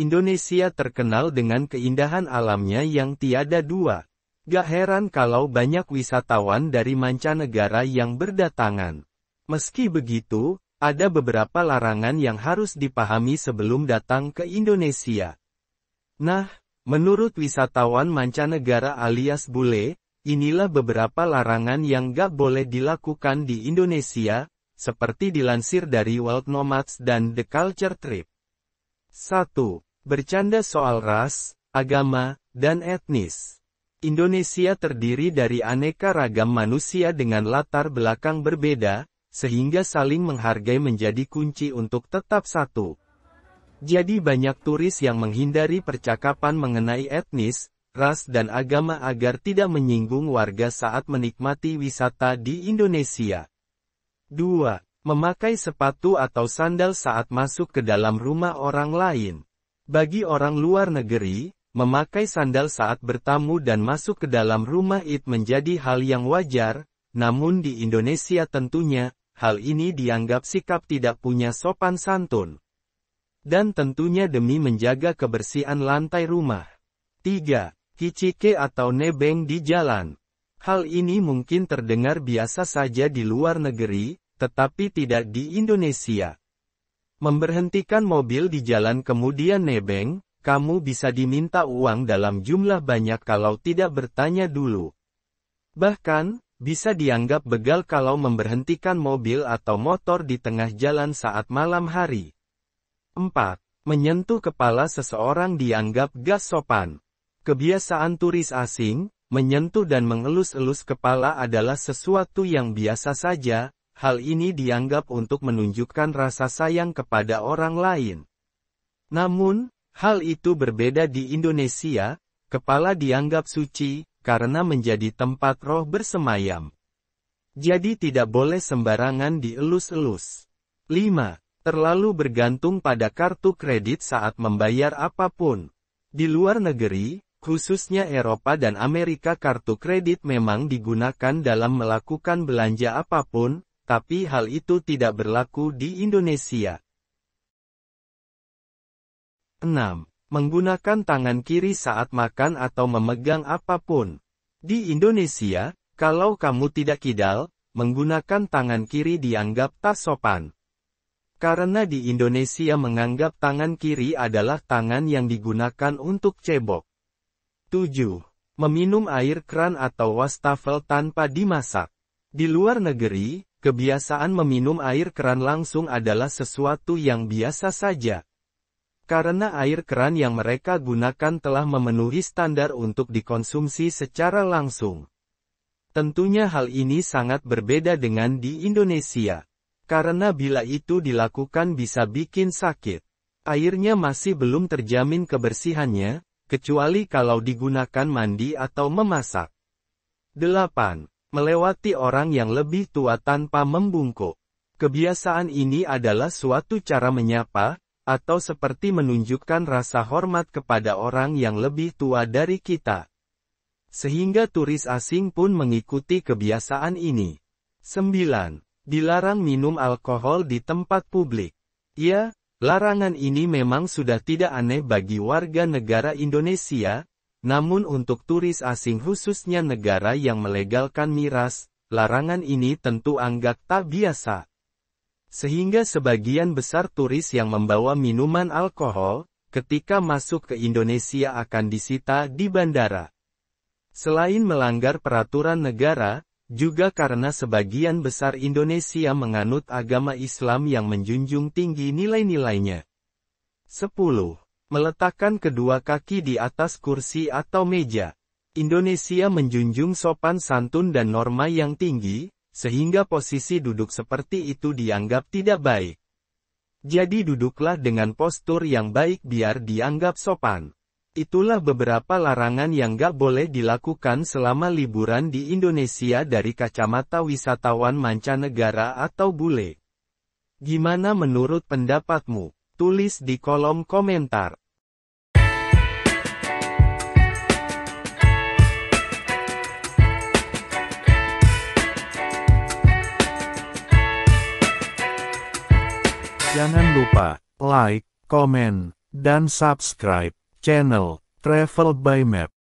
Indonesia terkenal dengan keindahan alamnya yang tiada dua. Gak heran kalau banyak wisatawan dari mancanegara yang berdatangan. Meski begitu, ada beberapa larangan yang harus dipahami sebelum datang ke Indonesia. Nah, menurut wisatawan mancanegara alias bule, inilah beberapa larangan yang gak boleh dilakukan di Indonesia, seperti dilansir dari World Nomads dan The Culture Trip. 1 bercanda soal ras, agama, dan etnis. Indonesia terdiri dari aneka ragam manusia dengan latar belakang berbeda, sehingga saling menghargai menjadi kunci untuk tetap satu. Jadi banyak turis yang menghindari percakapan mengenai etnis, ras dan agama agar tidak menyinggung warga saat menikmati wisata di Indonesia. 2. Memakai sepatu atau sandal saat masuk ke dalam rumah orang lain. Bagi orang luar negeri, memakai sandal saat bertamu dan masuk ke dalam rumah itu menjadi hal yang wajar, namun di Indonesia tentunya, hal ini dianggap sikap tidak punya sopan santun. Dan tentunya demi menjaga kebersihan lantai rumah. 3. Kicike atau nebeng di jalan. Hal ini mungkin terdengar biasa saja di luar negeri, tetapi tidak di Indonesia. Memberhentikan mobil di jalan kemudian nebeng, kamu bisa diminta uang dalam jumlah banyak kalau tidak bertanya dulu. Bahkan, bisa dianggap begal kalau memberhentikan mobil atau motor di tengah jalan saat malam hari. 4. Menyentuh kepala seseorang dianggap gas sopan. Kebiasaan turis asing, menyentuh dan mengelus-elus kepala adalah sesuatu yang biasa saja, Hal ini dianggap untuk menunjukkan rasa sayang kepada orang lain. Namun, hal itu berbeda di Indonesia, kepala dianggap suci, karena menjadi tempat roh bersemayam. Jadi tidak boleh sembarangan dielus-elus. 5. Terlalu bergantung pada kartu kredit saat membayar apapun. Di luar negeri, khususnya Eropa dan Amerika kartu kredit memang digunakan dalam melakukan belanja apapun, tapi hal itu tidak berlaku di Indonesia. 6. Menggunakan tangan kiri saat makan atau memegang apapun. Di Indonesia, kalau kamu tidak kidal, menggunakan tangan kiri dianggap tak sopan. Karena di Indonesia menganggap tangan kiri adalah tangan yang digunakan untuk cebok. 7. Meminum air keran atau wastafel tanpa dimasak. Di luar negeri, Kebiasaan meminum air keran langsung adalah sesuatu yang biasa saja. Karena air keran yang mereka gunakan telah memenuhi standar untuk dikonsumsi secara langsung. Tentunya hal ini sangat berbeda dengan di Indonesia. Karena bila itu dilakukan bisa bikin sakit. Airnya masih belum terjamin kebersihannya, kecuali kalau digunakan mandi atau memasak. 8 melewati orang yang lebih tua tanpa membungkuk. Kebiasaan ini adalah suatu cara menyapa, atau seperti menunjukkan rasa hormat kepada orang yang lebih tua dari kita. Sehingga turis asing pun mengikuti kebiasaan ini. 9. Dilarang minum alkohol di tempat publik. Ya, Larangan ini memang sudah tidak aneh bagi warga negara Indonesia, namun untuk turis asing khususnya negara yang melegalkan miras, larangan ini tentu anggap tak biasa. Sehingga sebagian besar turis yang membawa minuman alkohol, ketika masuk ke Indonesia akan disita di bandara. Selain melanggar peraturan negara, juga karena sebagian besar Indonesia menganut agama Islam yang menjunjung tinggi nilai-nilainya. 10. Meletakkan kedua kaki di atas kursi atau meja. Indonesia menjunjung sopan santun dan norma yang tinggi, sehingga posisi duduk seperti itu dianggap tidak baik. Jadi duduklah dengan postur yang baik biar dianggap sopan. Itulah beberapa larangan yang gak boleh dilakukan selama liburan di Indonesia dari kacamata wisatawan mancanegara atau bule. Gimana menurut pendapatmu? Tulis di kolom komentar. Jangan lupa like, comment, dan subscribe channel Travel by Map.